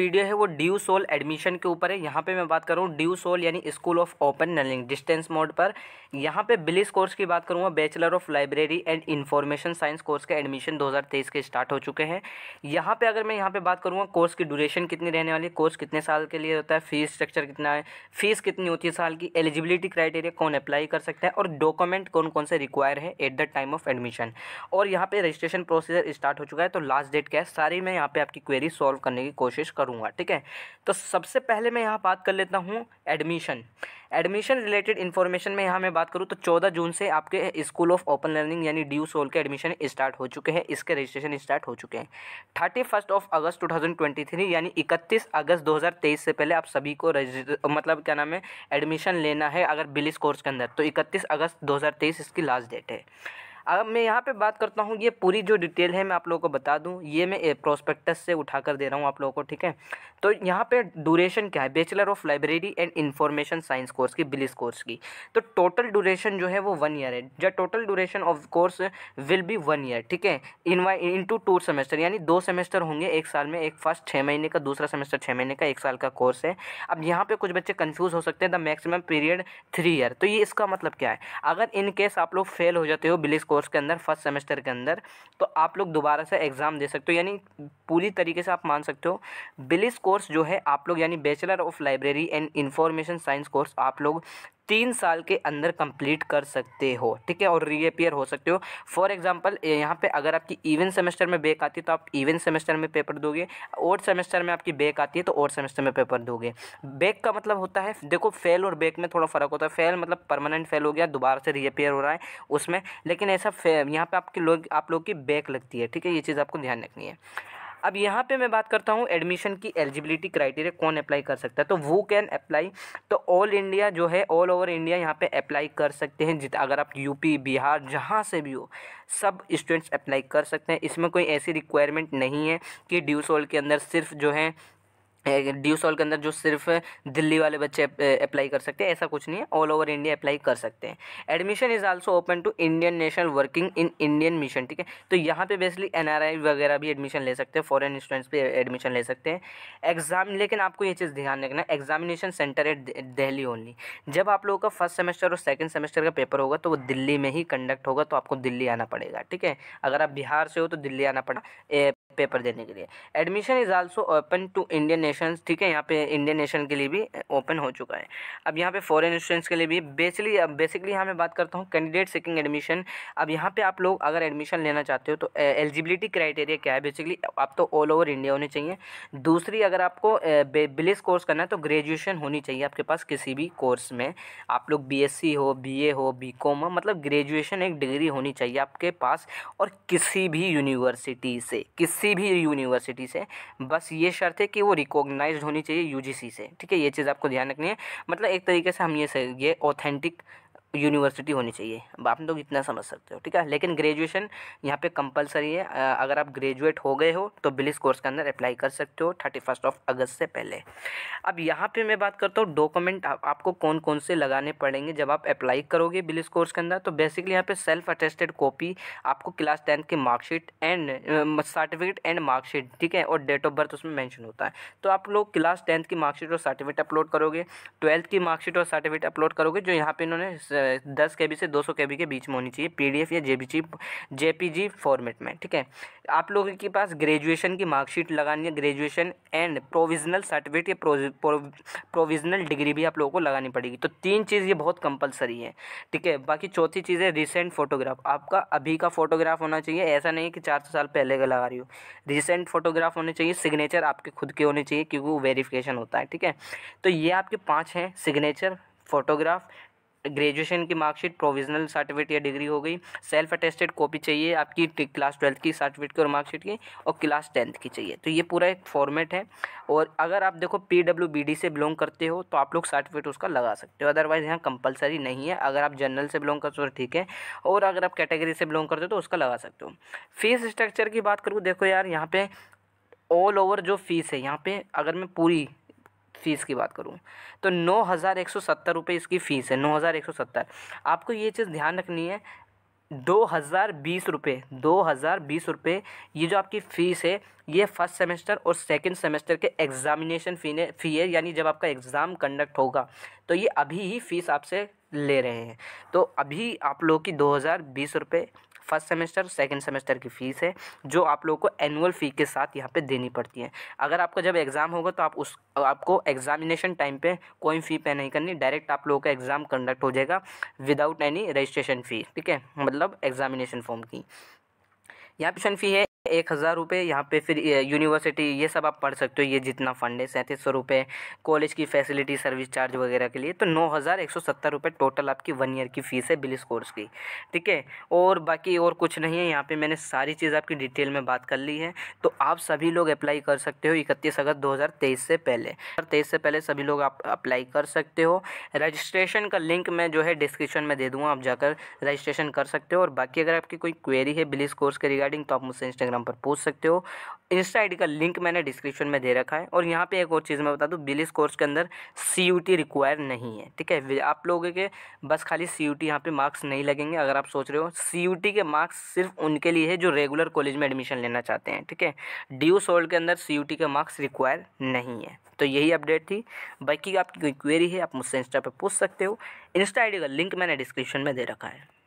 video है वो due soul admission के ऊपर है यहाँ पे मैं बात करूँ ड्यू सोल यानी school of open learning distance mode पर यहाँ पे बिलिस कोर्स की बात करूँगा bachelor of library and information science course के एडमिशन 2023 के स्टार्ट हो चुके हैं यहाँ पे अगर मैं यहाँ पे बात करूँगा कोर्स की ड्यूरेशन कितनी रहने वाली कोर्स कितने साल के लिए होता है फीस स्ट्रक्चर कितना है फीस कितनी होती है साल की एलिजिबिलिटी क्राइटेरिया कौन अप्लाई कर सकता है और डॉक्यूमेंट कौन कौन से रिक्वायर है at the time of admission और यहाँ पे रजिस्ट्रेशन प्रोसीजर स्टार्ट हो चुका है तो लास्ट डेट क्या है सारी मैं यहाँ पे आपकी क्वेरी सॉल्व करने की कोशिश करूँ करूँगा ठीक है तो सबसे पहले मैं यहाँ बात कर लेता हूँ एडमिशन एडमिशन रिलेटेड इन्फॉर्मेशन में यहाँ मैं बात करूँ तो चौदह जून से आपके स्कूल ऑफ ओपन लर्निंग यानी डी सोल के एडमिशन स्टार्ट हो चुके हैं इसके रजिस्ट्रेशन स्टार्ट हो चुके हैं thirty first of August two thousand twenty three यानी इकतीस अगस्त दो हज़ार तेईस से पहले आप सभी को मतलब क्या नाम है एडमिशन लेना है अगर बिलिस कोर्स के अंदर तो इकतीस अगस्त दो हज़ार तेईस इसकी लास्ट डेट है अब मैं यहाँ पे बात करता हूँ ये पूरी जो डिटेल है मैं आप लोगों को बता दूँ ये मैं प्रोस्पेक्टस से उठा कर दे रहा हूँ आप लोगों को ठीक है तो यहाँ पे ड्यूरेशन क्या है bachelor of library and information science course की बिलिस कोर्स की तो टोटल ड्यूरेशन जो है वो वन ईयर है जो total duration of course will be one year ठीक है in in two two semester यानी दो सेमेस्टर होंगे एक साल में एक फर्स्ट छः महीने का दूसरा सेमेस्टर छः महीने का एक साल का कोर्स है अब यहाँ पर कुछ बच्चे कन्फ्यूज़ हो सकते हैं the maximum period three year तो ये इसका मतलब क्या है अगर इनकेस आप लोग फेल हो जाते हो बिलिस कोर्स कोर्स के अंदर फर्स्ट सेमेस्टर के अंदर तो आप लोग दोबारा से एग्ज़ाम दे सकते हो यानी पूरी तरीके से आप मान सकते हो बिलिस कोर्स जो है आप लोग यानी bachelor of library and information science course आप लोग तीन साल के अंदर कंप्लीट कर सकते हो ठीक है और रीअपियर हो सकते हो फॉर एग्जाम्पल यहाँ पे अगर आपकी इवन सेमेस्टर में बेक आती है तो आप इवन सेमेस्टर में पेपर दोगे और सेमेस्टर में आपकी बेक आती है तो और सेमेस्टर में पेपर दोगे बेक का मतलब होता है देखो फेल और बेक में थोड़ा फ़र्क होता है फेल मतलब परमानेंट फेल हो गया दोबारा से रीअपियर हो रहा है उसमें लेकिन ऐसा यहाँ पर आपके लोग आप लोग की बेक लगती है ठीक है ये चीज़ आपको ध्यान रखनी है अब यहाँ पे मैं बात करता हूँ एडमिशन की एलिजिबिलिटी क्राइटेरिया कौन अप्लाई कर सकता है तो वो can apply to all India जो है ऑल ओवर इंडिया यहाँ पे अप्लाई कर सकते हैं जित अगर आप यूपी बिहार जहाँ से भी हो सब स्टूडेंट्स अप्लाई कर सकते हैं इसमें कोई ऐसी रिक्वायरमेंट नहीं है कि ड्यू सोल के अंदर सिर्फ जो है ड्यू सॉल के अंदर जो सिर्फ दिल्ली वाले बच्चे अप्लाई कर सकते हैं ऐसा कुछ नहीं है ऑल ओवर इंडिया अप्लाई कर सकते हैं admission is also open to Indian national working in Indian mission ठीक है तो यहाँ पे बेसिकली एनआरआई वगैरह भी एडमिशन ले सकते हैं फॉरेन स्टूडेंट्स भी एडमिशन ले सकते हैं एग्जाम लेकिन आपको ये चीज़ ध्यान रखना एग्जामिनेशन सेंटर है दिल्ली ओनली जब आप लोगों का फर्स्ट सेमेस्टर और सेकेंड सेमेस्टर का पेपर होगा तो वो दिल्ली में ही कंडक्ट होगा तो आपको दिल्ली आना पड़ेगा ठीक है अगर आप बिहार से हो तो दिल्ली आना पड़ा पेपर देने के लिए admission is also open to Indian nation ठीक है यहाँ पे इंडियन नेशन के लिए भी ओपन हो चुका है अब यहाँ पे फॉरेन स्टूडेंट्स के लिए भी बेसिकली अब बेसिकली यहाँ मैं बात करता हूँ कैंडिडेट सिकिंग एडमिशन अब यहाँ पे आप लोग अगर एडमिशन लेना चाहते हो तो एलिजिबिलिटी क्राइटेरिया क्या है बेसिकली आप तो ऑल ओवर इंडिया होने चाहिए दूसरी अगर आपको बिलिस कोर्स e करना है तो ग्रेजुएशन होनी चाहिए आपके पास किसी भी कोर्स में आप लोग बी हो बी हो बी हो मतलब ग्रेजुएशन एक डिग्री होनी चाहिए आपके पास और किसी भी यूनिवर्सिटी से किसी किसी भी यूनिवर्सिटी से बस ये शर्त है कि वो रिकॉग्नाइज होनी चाहिए यू से ठीक है ये चीज़ आपको ध्यान रखनी है मतलब एक तरीके से हम ये ये ऑथेंटिक यूनिवर्सिटी होनी चाहिए अब आप लोग इतना समझ सकते हो ठीक है लेकिन ग्रेजुएशन यहाँ पे कंपलसरी है अगर आप ग्रेजुएट हो गए हो तो बिलिस कोर्स के अंदर अप्लाई कर सकते हो थर्टी फर्स्ट ऑफ अगस्त से पहले अब यहाँ पे मैं बात करता हूँ डॉक्यूमेंट आप, आपको कौन कौन से लगाने पड़ेंगे जब आप अप्लाई करोगे बिलिस कोर्स के अंदर तो बेसिकली यहाँ पर सेल्फ अटेस्टेड कॉपी आपको क्लास टेंथ की marksheet and certificate and marksheet ठीक है और डेट ऑफ बर्थ उसमें मैंशन होता है तो आप लोग क्लास टेंथ की मार्कशीट और सर्टिफिकेट अपलोड करोगे ट्वेल्थ की मार्कशीट और सर्टिफिकेट अपलोड करोगे जो यहाँ पर इन्होंने दस के से दो सौ के के बीच में होनी चाहिए पीडीएफ या जेपीजी जेपीजी फॉर्मेट में ठीक है आप लोगों के पास ग्रेजुएशन की मार्कशीट लगानी है ग्रेजुएशन एंड प्रोविजनल सर्टिफिकेट या प्रोविजनल डिग्री भी आप लोगों को लगानी पड़ेगी तो तीन चीज़ ये बहुत कंपलसरी है ठीक है बाकी चौथी चीज़ है रिसेंट फोटोग्राफ आपका अभी का फोटोग्राफ होना चाहिए ऐसा नहीं कि चार सौ साल पहले का लगा रही हो रिसेंट फोटोग्राफ होने चाहिए सिग्नेचर आपके खुद के होने चाहिए क्योंकि वो वेरिफिकेशन होता है ठीक है तो ये आपके पाँच हैं सिग्नेचर फोटोग्राफ ग्रेजुएशन की मार्कशीट प्रोविजनल सर्टिफिकेट या डिग्री हो गई सेल्फ अटेस्टेड कॉपी चाहिए आपकी क्लास ट्वेल्थ की सर्टिफिकेट की और मार्कशीट की और क्लास टेंथ की चाहिए तो ये पूरा एक फॉर्मेट है और अगर आप देखो पी डब्ल्यू बी डी से बिलोंग करते हो तो आप लोग सर्टिफिकेट उसका लगा सकते हो अदरवाइज़ यहाँ कंपलसरी नहीं है अगर आप जनरल से बिलोंग करते हो तो ठीक है और अगर आप कैटेगरी से बिलोंग करते हो तो उसका लगा सकते हो फीस स्ट्रक्चर की बात करूँ देखो यार यहाँ पे ऑल ओवर जो फीस है यहाँ पे अगर मैं पूरी फ़ीस की बात करूँ तो नौ हज़ार एक सौ सत्तर रुपये इसकी फ़ीस है नौ हज़ार एक सौ सत्तर आपको ये चीज़ ध्यान रखनी है दो हज़ार बीस रुपये दो हज़ार बीस रुपये ये जो आपकी फ़ीस है ये फर्स्ट सेमेस्टर और सेकंड सेमेस्टर के एग्ज़ामिनेशन फ़ी ने फ़ी है यानी जब आपका एग्ज़ाम कंडक्ट होगा तो ये अभी ही फ़ीस आपसे ले रहे हैं तो अभी आप लोगों की दो हज़ार बीस रुपये फर्स्ट सेमेस्टर सेकेंड सेमेस्टर की फ़ीस है जो आप लोगों को एनुअल फ़ी के साथ यहाँ पे देनी पड़ती है अगर आपका जब एग्ज़ाम होगा तो आप उस आपको एग्ज़ामिनेशन टाइम पे कोई फ़ी पे नहीं करनी डायरेक्ट आप लोगों का एग्ज़ाम कंडक्ट हो जाएगा विदाउट एनी रजिस्ट्रेशन फ़ी ठीक है मतलब एग्ज़ामिनेशन फॉर्म की यहाँ पे फ़ी है एक हज़ार रुपये यहाँ पर फिर यूनिवर्सिटी ये सब आप पढ़ सकते हो ये जितना फंड है सैंतीस सौ रुपये कॉलेज की फैसिलिटी सर्विस चार्ज वगैरह के लिए तो नौ हज़ार एक सौ सत्तर रुपये टोटल आपकी वन ईयर की फ़ीस है बिलिस कोर्स की ठीक है और बाकी और कुछ नहीं है यहाँ पर मैंने सारी चीज़ आपकी डिटेल में बात कर ली है तो आप सभी लोग अप्लाई कर सकते हो इकतीस अगस्त दो हज़ार तेईस से पहले तेईस से पहले सभी लोग आप अप्लाई कर सकते हो रजिस्ट्रेशन का लिंक मैं जो है डिस्क्रिप्शन में दे दूँगा आप जाकर रजिस्ट्रेशन कर सकते हो और बाकी अगर आपकी कोई क्वेरी है बिलिस कोर्स के रिगार्डिंग तो आप मुझसे इंस्टाग्राम इंस्टाग्राम पर पूछ सकते हो इंस्टा आईडी का लिंक मैंने डिस्क्रिप्शन में दे रखा है और यहाँ पे एक और चीज़ मैं बता दूँ बिलिस कोर्स के अंदर सी यू टी रिक्वायर नहीं है ठीक है आप लोगों के बस खाली सी यू टी यहाँ पर मार्क्स नहीं लगेंगे अगर आप सोच रहे हो सी यू टी के मार्क्स सिर्फ उनके लिए है जो रेगुलर कॉलेज में एडमिशन लेना चाहते हैं ठीक है डी यू सोल्ड के अंदर सी यू टी के मार्क्स रिक्वायर नहीं है तो यही अपडेट थी बाकी आपकी कोई क्वेरी है आप मुझसे इंस्टा पर पूछ सकते हो इंस्टा आई डी का लिंक मैंने डिस्क्रिप्शन में दे रखा है